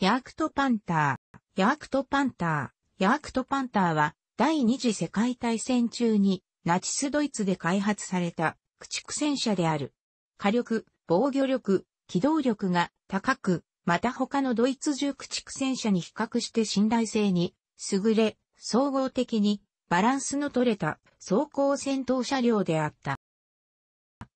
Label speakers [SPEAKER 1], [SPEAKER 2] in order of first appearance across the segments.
[SPEAKER 1] ヤークトパンター。ヤークトパンター。ヤークトパンターは、第二次世界大戦中に、ナチスドイツで開発された、駆逐戦車である。火力、防御力、機動力が高く、また他のドイツ中駆逐戦車に比較して信頼性に、優れ、総合的に、バランスの取れた、装甲戦闘車両であった。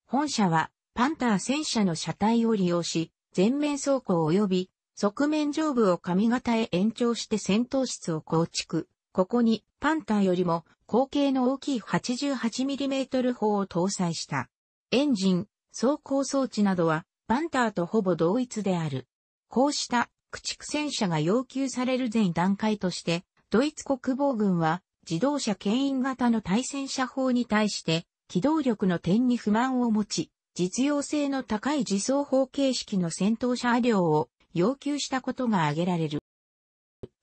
[SPEAKER 1] 本車は、パンター戦車の車体を利用し、全面走行及び側面上部を上型へ延長して戦闘室を構築。ここにパンターよりも口径の大きい 88mm 砲を搭載した。エンジン、走行装置などはパンターとほぼ同一である。こうした駆逐戦車が要求される前段階として、ドイツ国防軍は自動車牽引型の対戦車砲に対して機動力の点に不満を持ち、実用性の高い自走砲形式の戦闘車両を要求したことが挙げられる。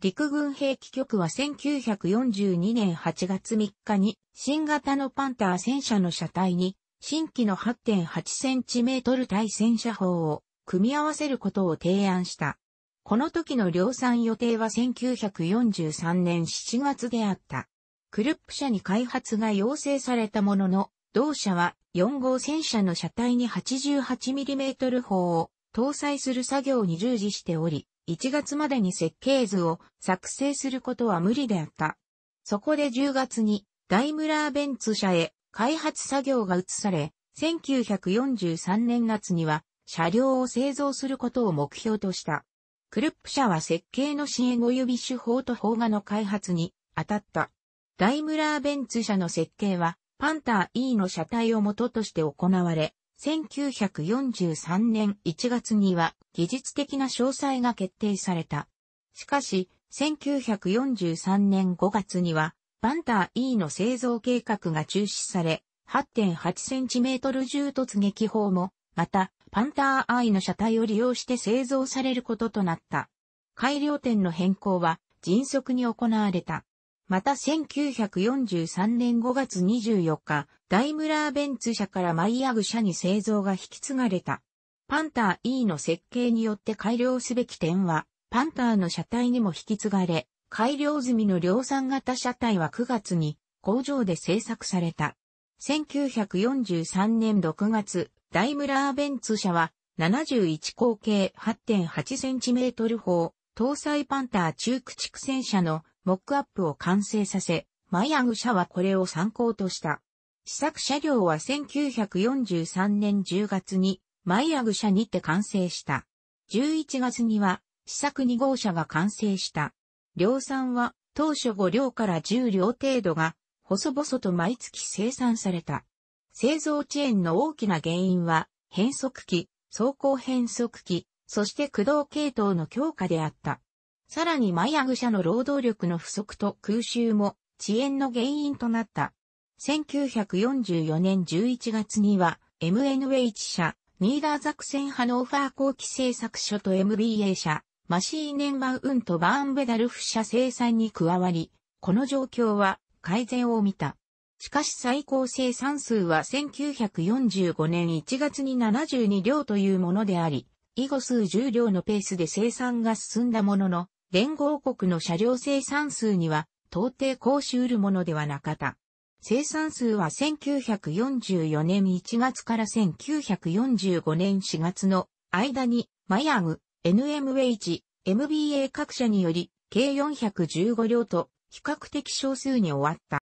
[SPEAKER 1] 陸軍兵器局は1942年8月3日に新型のパンター戦車の車体に新規の 8.8cm 対戦車砲を組み合わせることを提案した。この時の量産予定は1943年7月であった。クルップ社に開発が要請されたものの、同社は4号戦車の車体に 88mm 砲を搭載する作業に従事しており、1月までに設計図を作成することは無理であった。そこで10月にダイムラーベンツ社へ開発作業が移され、1943年夏には車両を製造することを目標とした。クルップ社は設計の支援及び手法と邦画の開発に当たった。ダイムラーベンツ社の設計はパンター E の車体を元として行われ、1943年1月には技術的な詳細が決定された。しかし、1943年5月には、バンター E の製造計画が中止され、8.8cm 重突撃砲も、また、パンター I の車体を利用して製造されることとなった。改良点の変更は迅速に行われた。また1943年5月24日、ダイムラーベンツ社からマイアグ社に製造が引き継がれた。パンター E の設計によって改良すべき点は、パンターの車体にも引き継がれ、改良済みの量産型車体は9月に工場で製作された。1943年6月、ダイムラーベンツ社は71口径 8.8cm 砲、搭載パンター中駆逐戦車のモックアップを完成させ、マイアグ社はこれを参考とした。試作車両は1943年10月にマイアグ社にて完成した。11月には試作2号車が完成した。量産は当初5両から10両程度が細々と毎月生産された。製造遅延の大きな原因は変速機、走行変速機、そして駆動系統の強化であった。さらにマイアグ社の労働力の不足と空襲も遅延の原因となった。1944年11月には MNH 社、ニーダーザクセンハノーファー後期製作所と MBA 社、マシーネンバウンとバーンベダルフ社生産に加わり、この状況は改善を見た。しかし最高生産数は1945年1月に72両というものであり、以後数10両のペースで生産が進んだものの、連合国の車両生産数には到底講習るものではなかった。生産数は1944年1月から1945年4月の間にマヤグ、NMH、MBA 各社により計415両と比較的少数に終わった。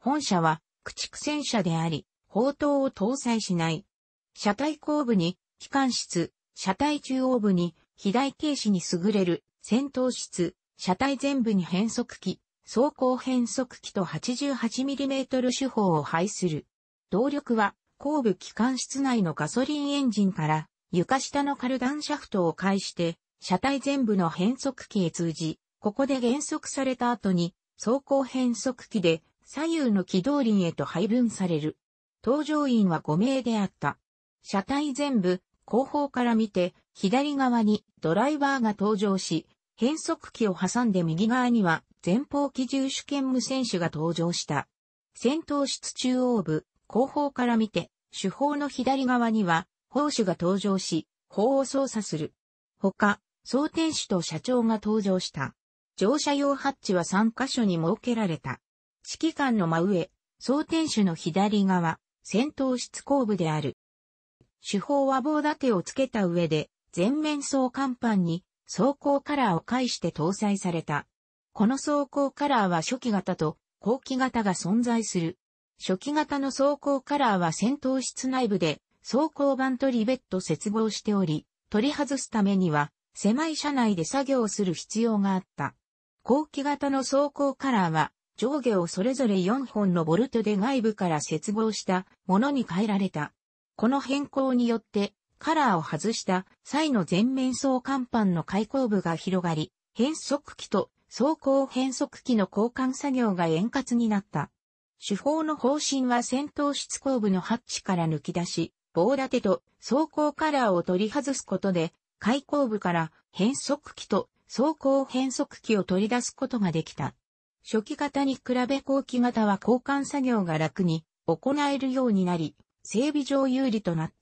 [SPEAKER 1] 本社は駆逐戦車であり、砲塔を搭載しない。車体後部に機関室、車体中央部に肥大軽視に優れる戦闘室、車体全部に変速機、走行変速機と 88mm 手法を配する。動力は後部機関室内のガソリンエンジンから床下のカルダンシャフトを介して車体全部の変速機へ通じ、ここで減速された後に走行変速機で左右の軌道輪へと配分される。搭乗員は5名であった。車体全部、後方から見て、左側にドライバーが登場し、変速機を挟んで右側には前方機銃主権無線手が登場した。戦闘室中央部、後方から見て、手法の左側には、砲手が登場し、砲を操作する。他、装填手と社長が登場した。乗車用ハッチは3カ所に設けられた。指揮官の真上、装填手の左側、戦闘室後部である。手法は棒立てをつけた上で、全面装甲板に、装甲カラーを介して搭載された。この走行カラーは初期型と後期型が存在する。初期型の走行カラーは戦闘室内部で走行板とリベット接合しており、取り外すためには狭い車内で作業する必要があった。後期型の走行カラーは上下をそれぞれ4本のボルトで外部から接合したものに変えられた。この変更によってカラーを外した際の前面相甲板の開口部が広がり、変速機と走行変速機の交換作業が円滑になった。手法の方針は先頭出後部のハッチから抜き出し、棒立てと走行カラーを取り外すことで、開口部から変速機と走行変速機を取り出すことができた。初期型に比べ後期型は交換作業が楽に行えるようになり、整備上有利となっ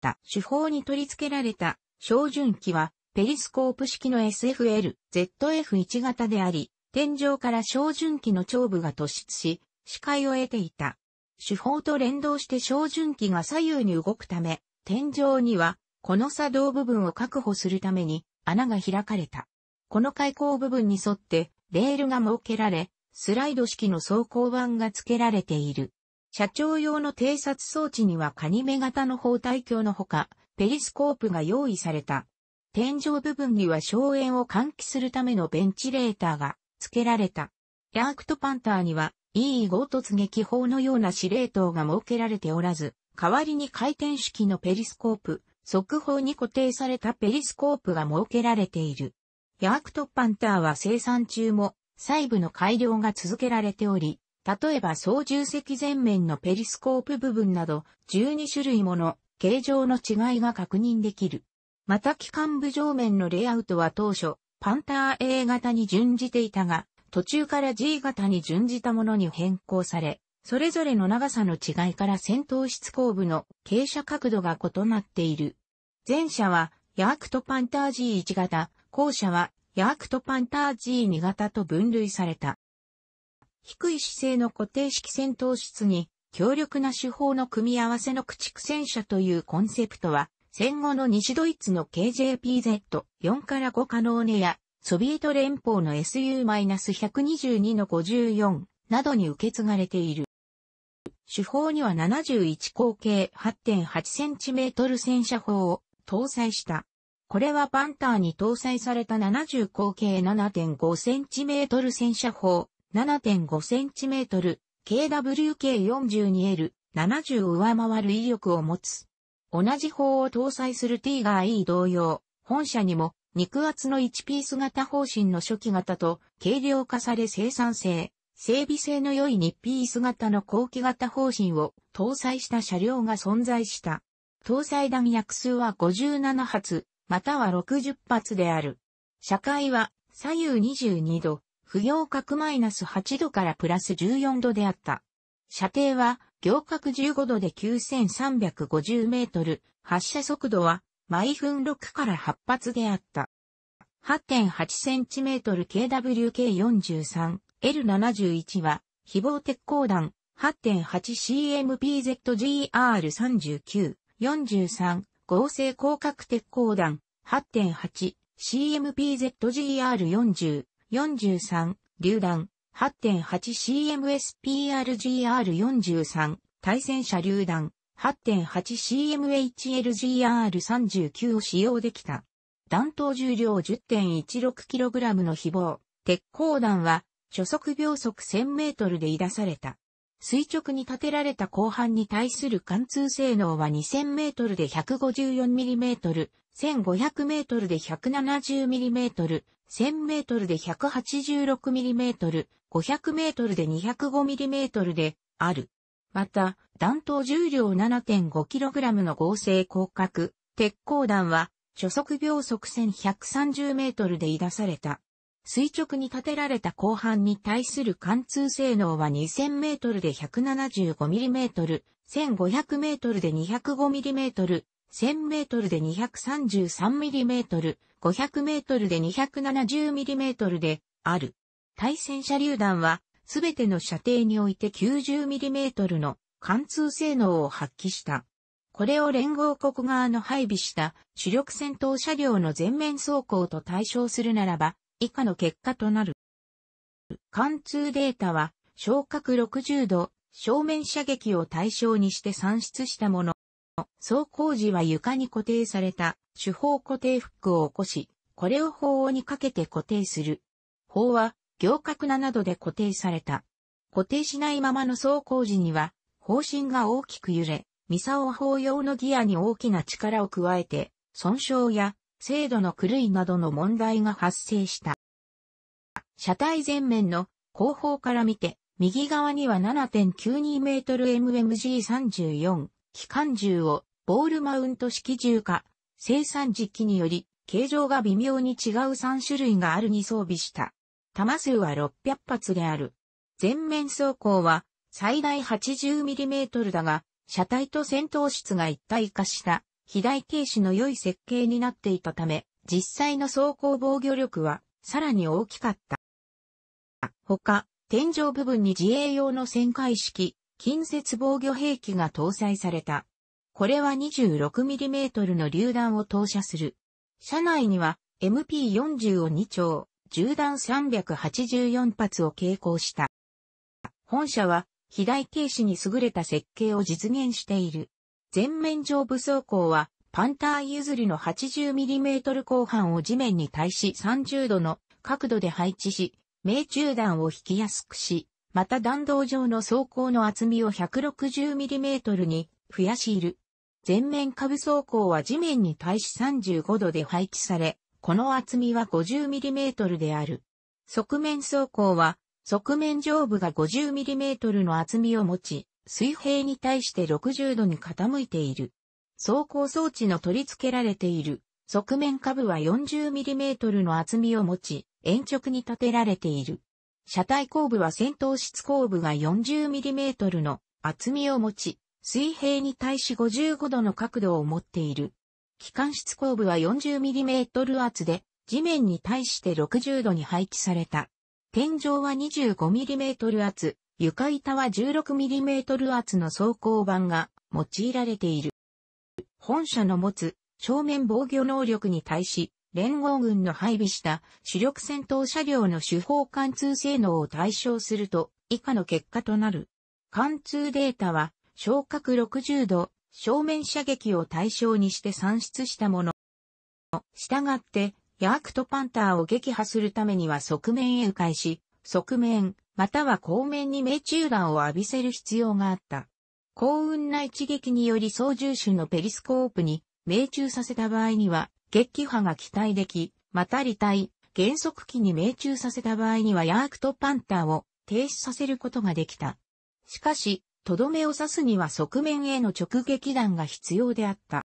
[SPEAKER 1] た。手法に取り付けられた照準器はペリスコープ式の SFL、ZF1 型であり、天井から照準器の頂部が突出し、視界を得ていた。手法と連動して照準器が左右に動くため、天井には、この作動部分を確保するために、穴が開かれた。この開口部分に沿って、レールが設けられ、スライド式の走行板が付けられている。車長用の偵察装置にはカニ目型の包帯橋のほか、ペリスコープが用意された。天井部分には省煙を換気するためのベンチレーターが付けられた。ヤークトパンターには E5 突撃砲のような司令塔が設けられておらず、代わりに回転式のペリスコープ、速報に固定されたペリスコープが設けられている。ヤークトパンターは生産中も細部の改良が続けられており、例えば操縦席前面のペリスコープ部分など12種類もの形状の違いが確認できる。また機関部上面のレイアウトは当初、パンター A 型に準じていたが、途中から G 型に準じたものに変更され、それぞれの長さの違いから戦闘室後部の傾斜角度が異なっている。前者は、ヤークトパンター G1 型、後者は、ヤークトパンター G2 型と分類された。低い姿勢の固定式戦闘室に、強力な手法の組み合わせの駆逐戦車というコンセプトは、戦後の西ドイツの KJPZ4 から5カノーネや、ソビエト連邦の SU-122 の54などに受け継がれている。手法には71口径 8.8cm 戦車砲を搭載した。これはパンターに搭載された70口径 7.5cm 戦車砲 7.5cm KWK42L70 を上回る威力を持つ同じ砲を搭載する T ガー E 同様、本社にも肉厚の1ピース型方針の初期型と軽量化され生産性、整備性の良い2ピース型の後期型方針を搭載した車両が存在した。搭載弾薬数は57発、または60発である。車界は左右22度、不要角マイナス8度からプラス14度であった。射程は行角15度で9350メートル、発射速度は毎分6から8発であった。8 8トル KWK43、L71 は、非防鉄鋼弾 8.8CMPZGR39、43、合成広角鉄鋼弾 8.8CMPZGR40、43、榴弾 8.8CMSPRGR43 対戦車榴弾 8.8CMHLGR39 を使用できた。弾頭重量 10.16kg の非棒、鉄鋼弾は、初速秒速 1000m で出された。垂直に立てられた後半に対する貫通性能は 2000m で 154mm、1500m で 170mm、1000メートルで186ミリメートル、500メートルで205ミリメートルである。また、弾頭重量7.5キログラムの合成広角、鉄鋼弾は、初速秒速1130メートルで出された。垂直に立てられた後半に対する貫通性能は2000メートルで175ミリメートル、1500メートルで205ミリメートル、1000メートルで233ミリメートル、500メートルで270ミリメートルである。対戦車榴弾はすべての射程において90ミリメートルの貫通性能を発揮した。これを連合国側の配備した主力戦闘車両の全面走行と対象するならば、以下の結果となる。貫通データは、昇格60度、正面射撃を対象にして算出したもの。走行時は床に固定された手法固定フックを起こし、これを法にかけて固定する。法は、行革ななどで固定された。固定しないままの走行時には、方針が大きく揺れ、ミサオ法用のギアに大きな力を加えて、損傷や精度の狂いなどの問題が発生した。車体前面の後方から見て、右側には7.92メートル MMG34 機関銃をボールマウント式銃か生産時期により、形状が微妙に違う3種類があるに装備した。弾数は600発である。全面装甲は最大 80mm だが、車体と戦闘室が一体化した肥大軽視の良い設計になっていたため、実際の走行防御力はさらに大きかった。他、天井部分に自衛用の旋回式、近接防御兵器が搭載された。これは 26mm の榴弾を投射する。車内には MP40 を2丁、銃弾384発を携行した。本社は、肥大軽視に優れた設計を実現している。全面上部装甲は、パンター譲りの 80mm 後半を地面に対し30度の角度で配置し、命中弾を引きやすくし、また弾道上の走行の厚みを 160mm に増やしいる。全面下部走行は地面に対し35度で配置され、この厚みは 50mm である。側面走行は、側面上部が 50mm の厚みを持ち、水平に対して60度に傾いている。走行装置の取り付けられている側面下部は 40mm の厚みを持ち、延直に立てられている。車体後部は先頭室後部が 40mm の厚みを持ち、水平に対し55度の角度を持っている。機関室後部は 40mm 厚で、地面に対して60度に配置された。天井は 25mm 厚、床板は 16mm 厚の装甲板が用いられている。本社の持つ正面防御能力に対し、連合軍の配備した主力戦闘車両の手法貫通性能を対象すると以下の結果となる。貫通データは昇格60度、正面射撃を対象にして算出したもの。したがって、ヤークトパンターを撃破するためには側面へ迂回し、側面、または後面に命中弾を浴びせる必要があった。幸運な一撃により操縦手のペリスコープに命中させた場合には、撃破が期待でき、また離体、減速機に命中させた場合にはヤークトパンターを停止させることができた。しかし、とどめを刺すには側面への直撃弾が必要であった。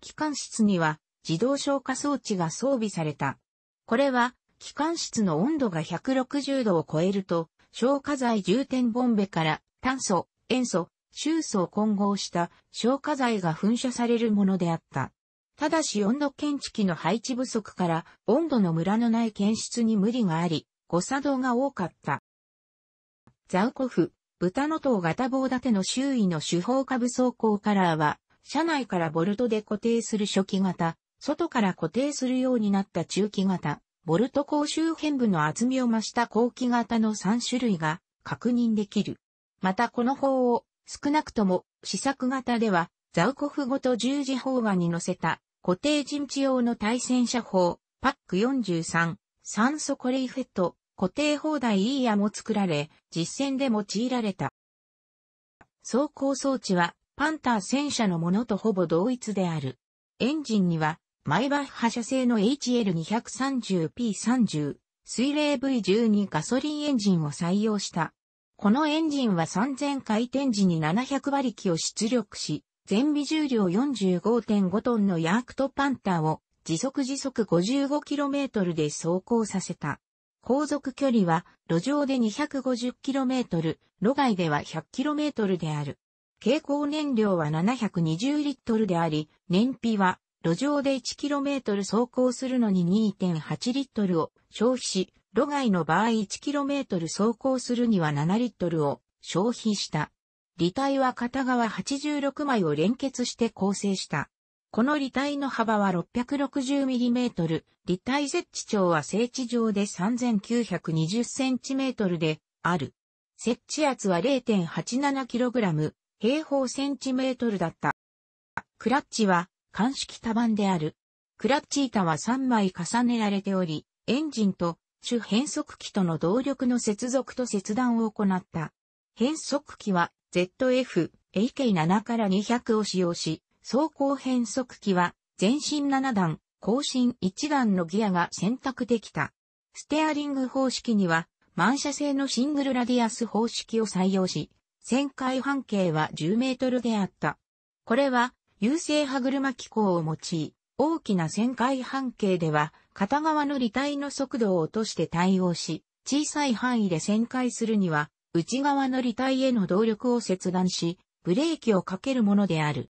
[SPEAKER 1] 機関室には自動消火装置が装備された。これは、機関室の温度が160度を超えると、消火剤重点ボンベから炭素、塩素、臭素を混合した消火剤が噴射されるものであった。ただし温度検知器の配置不足から温度のムラのない検出に無理があり、誤作動が多かった。ザウコフ、豚の塔型棒立ての周囲の手法下部走行カラーは、車内からボルトで固定する初期型、外から固定するようになった中期型、ボルト甲周辺部の厚みを増した後期型の3種類が確認できる。またこの砲を少なくとも試作型ではザウコフごと十字砲輪に乗せた固定陣地用の対戦車砲パック43、酸素コレイフェット固定砲台イーヤも作られ、実戦で用いられた。走行装置はパンター戦車のものとほぼ同一である。エンジンには、マイバッハ社製の HL230P30、水冷 V12 ガソリンエンジンを採用した。このエンジンは3000回転時に700馬力を出力し、全備重量45.5トンのヤークトパンターを時速時速 55km で走行させた。航続距離は路上で 250km、路外では 100km である。蛍光燃料は720リットルであり、燃費は路上で 1km 走行するのに2.8リットルを消費し、路外の場合 1km 走行するには7リットルを消費した。履帯は片側86枚を連結して構成した。この離体の幅は 660mm、離体設置長は整地上で 3920cm である。設置圧は 0.87kg、平方センチメートルだった。クラッチは、鑑式多板である。クラッチ板は3枚重ねられており、エンジンと主変速機との動力の接続と切断を行った。変速機は ZF AK7 から200を使用し、走行変速機は、前進7段、後進1段のギアが選択できた。ステアリング方式には、満車製のシングルラディアス方式を採用し、旋回半径は10メートルであった。これは、優勢歯車機構を用い、大きな旋回半径では、片側の履体の速度を落として対応し、小さい範囲で旋回するには、内側の履体への動力を切断し、ブレーキをかけるものである。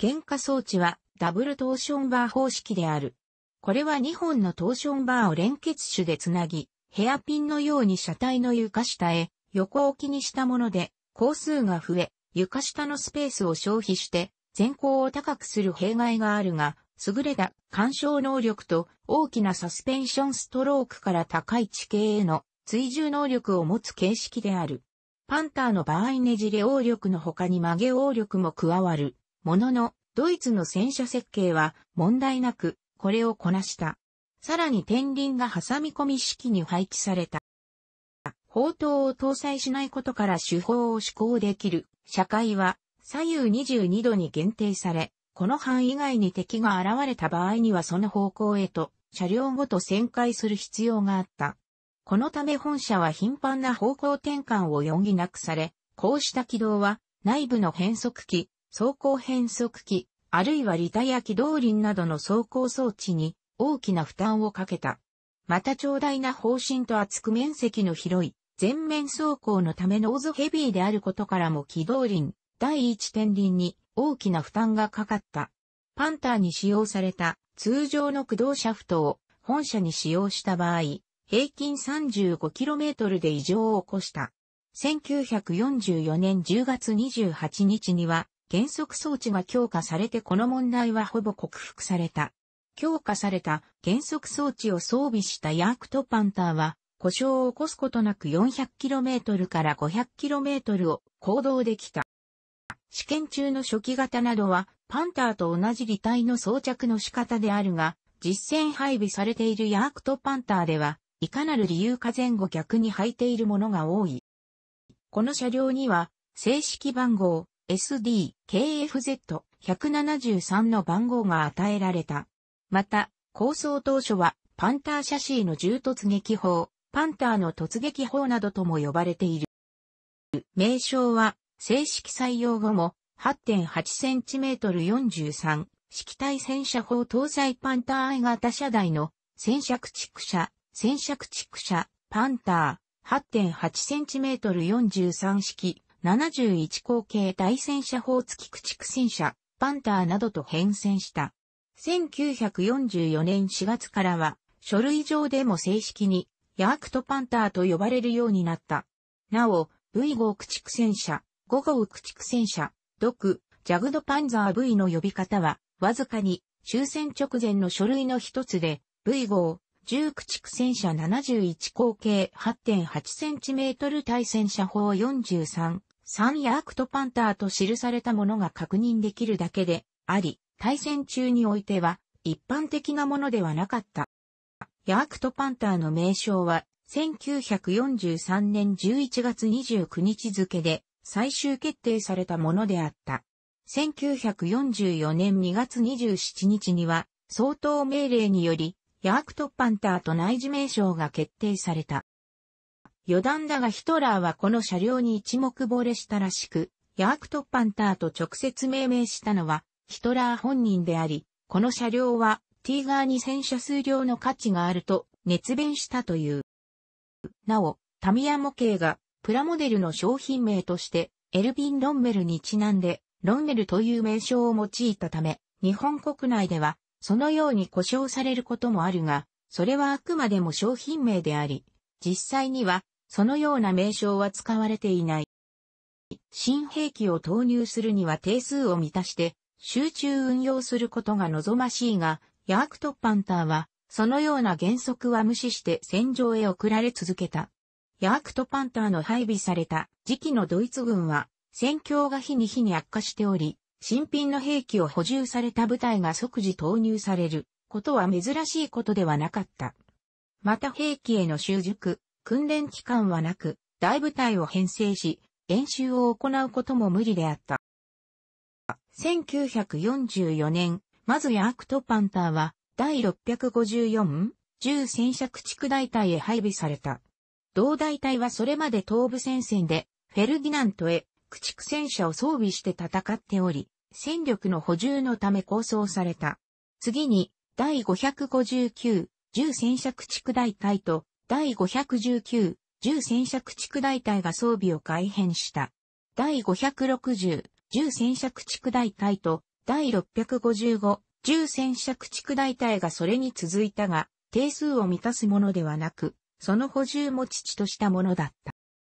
[SPEAKER 1] 喧嘩装置はダブルトーションバー方式である。これは2本のトーションバーを連結手でつなぎ、ヘアピンのように車体の床下へ横置きにしたもので、工数が増え、床下のスペースを消費して、全高を高くする弊害があるが、優れた干渉能力と大きなサスペンションストロークから高い地形への追従能力を持つ形式である。パンターの場合ねじれ応力の他に曲げ応力も加わる。ものの、ドイツの戦車設計は問題なく、これをこなした。さらに天輪が挟み込み式に配置された。砲塔を搭載しないことから手法を施行できる社会は左右22度に限定され、この範囲外に敵が現れた場合にはその方向へと車両ごと旋回する必要があった。このため本社は頻繁な方向転換を余儀なくされ、こうした軌道は内部の変速機、走行変速機、あるいはリタイア機動輪などの走行装置に大きな負担をかけた。また長大な方針と厚く面積の広い全面走行のためのオズヘビーであることからも機動輪、第一天輪に大きな負担がかかった。パンターに使用された通常の駆動シャフトを本社に使用した場合、平均 35km で異常を起こした。1944年10月28日には減速装置が強化されてこの問題はほぼ克服された。強化された減速装置を装備したヤークトパンターは、故障を起こすことなく 400km から 500km を行動できた。試験中の初期型などは、パンターと同じ履体の装着の仕方であるが、実戦配備されているヤークトパンターでは、いかなる理由か前後逆に履いているものが多い。この車両には、正式番号、SD-KFZ173 の番号が与えられた。また、構想当初は、パンターシャシーの銃突撃砲、パンターの突撃砲などとも呼ばれている。名称は、正式採用後も、8.8cm43、式体戦車砲搭載パンター型車台の、戦車駆逐車、戦車駆逐車、パンター、8.8cm43 式、71口径対戦車砲付き駆逐戦車、パンターなどと変遷した。1944年4月からは、書類上でも正式に、ヤークトパンターと呼ばれるようになった。なお、V 号駆逐戦車、5号駆逐戦車、ク、ジャグドパンザー V の呼び方は、わずかに、終戦直前の書類の一つで、V 号、10駆逐戦車71口径 8.8cm 対戦車砲43、サンやクトパンターと記されたものが確認できるだけであり、対戦中においては一般的なものではなかった。ヤークトパンターの名称は1943年11月29日付で最終決定されたものであった。1944年2月27日には、相当命令により、ヤークトパンターと内示名称が決定された。余談だがヒトラーはこの車両に一目惚れしたらしく、ヤークトッパンターと直接命名したのはヒトラー本人であり、この車両はティーガーに戦車数量の価値があると熱弁したという。なお、タミヤ模型がプラモデルの商品名としてエルヴィン・ロンメルにちなんでロンメルという名称を用いたため、日本国内ではそのように故障されることもあるが、それはあくまでも商品名であり、実際にはそのような名称は使われていない。新兵器を投入するには定数を満たして集中運用することが望ましいが、ヤークトッパンターは、そのような原則は無視して戦場へ送られ続けた。ヤークトパンターの配備された時期のドイツ軍は、戦況が日に日に悪化しており、新品の兵器を補充された部隊が即時投入されることは珍しいことではなかった。また兵器への習熟、訓練期間はなく、大部隊を編成し、演習を行うことも無理であった。1944年、まずヤークトパンターは、第 654? 重戦車駆逐大隊へ配備された。同大隊はそれまで東部戦線で、フェルディナントへ駆逐戦車を装備して戦っており、戦力の補充のため構想された。次に、第559、重戦車駆逐大隊と第519、10戦車駆逐大隊が装備を改変した。第560、10戦車駆逐大隊と、第655、10戦車駆逐大隊がそれに続いたが、定数を満たすものではなく、その補充も父としたものだっ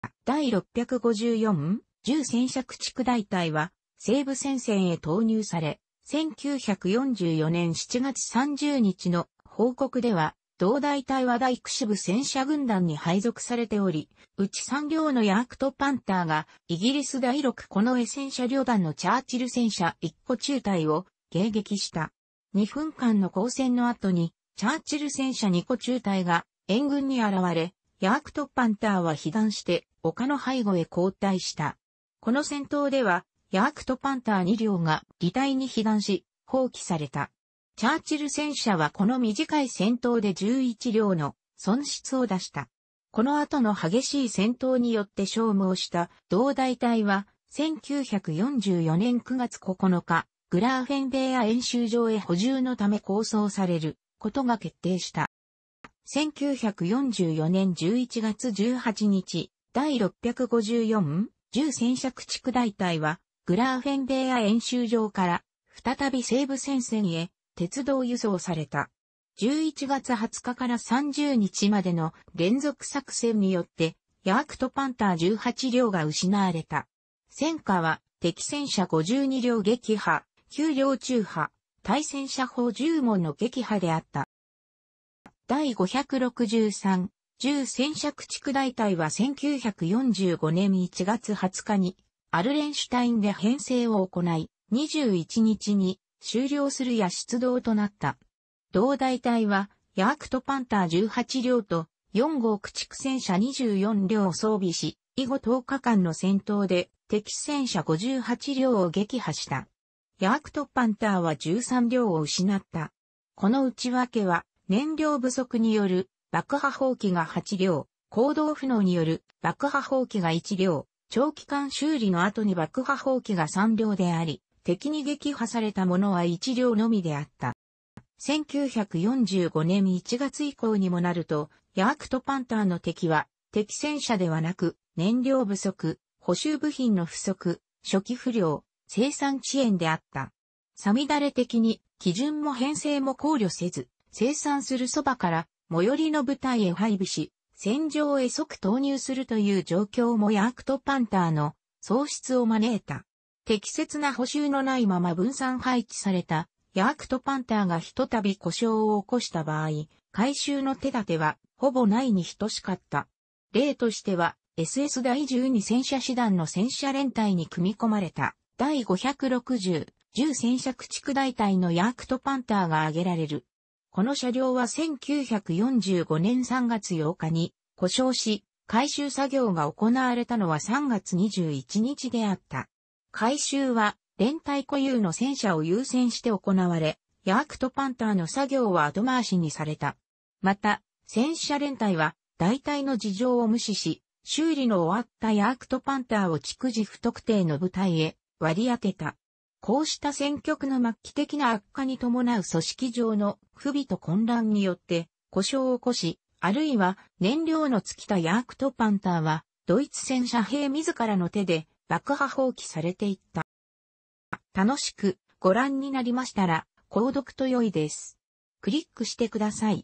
[SPEAKER 1] た。第654、10戦車駆逐大隊は、西部戦線へ投入され、1944年7月30日の報告では、同大隊は大工支部戦車軍団に配属されており、うち3両のヤークトパンターが、イギリス第6このエ戦車旅団のチャーチル戦車1個中隊を迎撃した。2分間の交戦の後に、チャーチル戦車2個中隊が援軍に現れ、ヤークトパンターは被弾して丘の背後へ後退した。この戦闘では、ヤークトパンター2両が擬態に被弾し、放棄された。チャーチル戦車はこの短い戦闘で11両の損失を出した。この後の激しい戦闘によって消耗した同大隊は1944年9月9日、グラーフェンベア演習場へ補充のため構想されることが決定した。1944年11月18日、第654、10戦車駆逐大隊は、グラーフェンベア演習場から、再び西部戦線へ鉄道輸送された。11月20日から30日までの連続作戦によって、ヤークトパンター18両が失われた。戦火は、敵戦車52両撃破、9両中破、対戦車砲10門の撃破であった。第563、10戦車駆逐大隊は1945年1月20日に、アルレンシュタインで編成を行い、21日に終了するや出動となった。同大隊は、ヤークトパンター18両と4号駆逐戦車24両を装備し、以後10日間の戦闘で敵戦車58両を撃破した。ヤークトパンターは13両を失った。この内訳は、燃料不足による爆破砲機が8両、行動不能による爆破砲機が1両、長期間修理の後に爆破砲機が3両であり、敵に撃破されたものは一両のみであった。1945年1月以降にもなると、ヤークトパンターの敵は、敵戦車ではなく、燃料不足、補修部品の不足、初期不良、生産遅延であった。さみだれ的に、基準も編成も考慮せず、生産するそばから、最寄りの部隊へ配備し、戦場へ即投入するという状況もヤークトパンターの喪失を招いた。適切な補修のないまま分散配置されたヤークトパンターがひとたび故障を起こした場合、回収の手立てはほぼないに等しかった。例としては SS 第12戦車師団の戦車連隊に組み込まれた第560、10戦車駆逐大隊のヤークトパンターが挙げられる。この車両は1945年3月8日に故障し、回収作業が行われたのは3月21日であった。回収は連隊固有の戦車を優先して行われ、ヤークとパンターの作業は後回しにされた。また、戦車連隊は大体の事情を無視し、修理の終わったヤークとパンターを逐次不特定の部隊へ割り当てた。こうした戦局の末期的な悪化に伴う組織上の不備と混乱によって故障を起こし、あるいは燃料の尽きたヤークトパンターは、ドイツ戦車兵自らの手で爆破放棄されていった。楽しくご覧になりましたら、購読と良いです。クリックしてください。